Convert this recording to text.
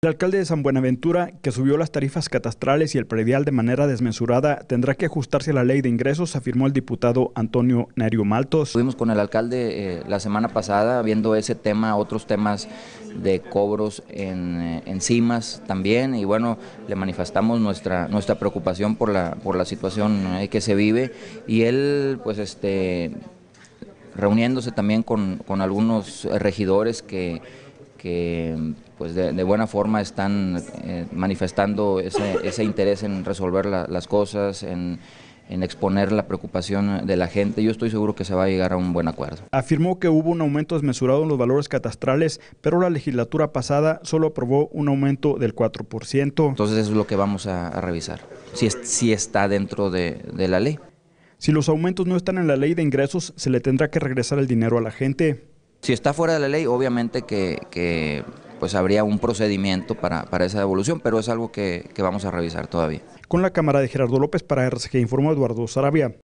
El alcalde de San Buenaventura, que subió las tarifas catastrales y el predial de manera desmesurada, tendrá que ajustarse a la ley de ingresos, afirmó el diputado Antonio Nerio Maltos. Estuvimos con el alcalde eh, la semana pasada viendo ese tema, otros temas de cobros en eh, cimas también, y bueno, le manifestamos nuestra, nuestra preocupación por la, por la situación eh, que se vive, y él, pues este reuniéndose también con algunos regidores que que pues de, buena forma están eh, manifestando ese, interés en resolver las cosas, en, exponer la preocupación de la gente. Yo estoy seguro que se va a llegar a un buen acuerdo. Afirmó que hubo un aumento desmesurado en los valores catastrales, pero la legislatura pasada solo aprobó un aumento del 4%. Entonces eso es lo que vamos a, revisar, si, es, si está dentro de, de la ley. Si los aumentos no están en la ley de ingresos, se le tendrá que regresar el dinero a la gente. Si está fuera de la ley, obviamente que, pues habría un procedimiento para, para, esa devolución, pero es algo que, que vamos a revisar todavía. Con la cámara de Gerardo López para RCG informó Eduardo Sarabia.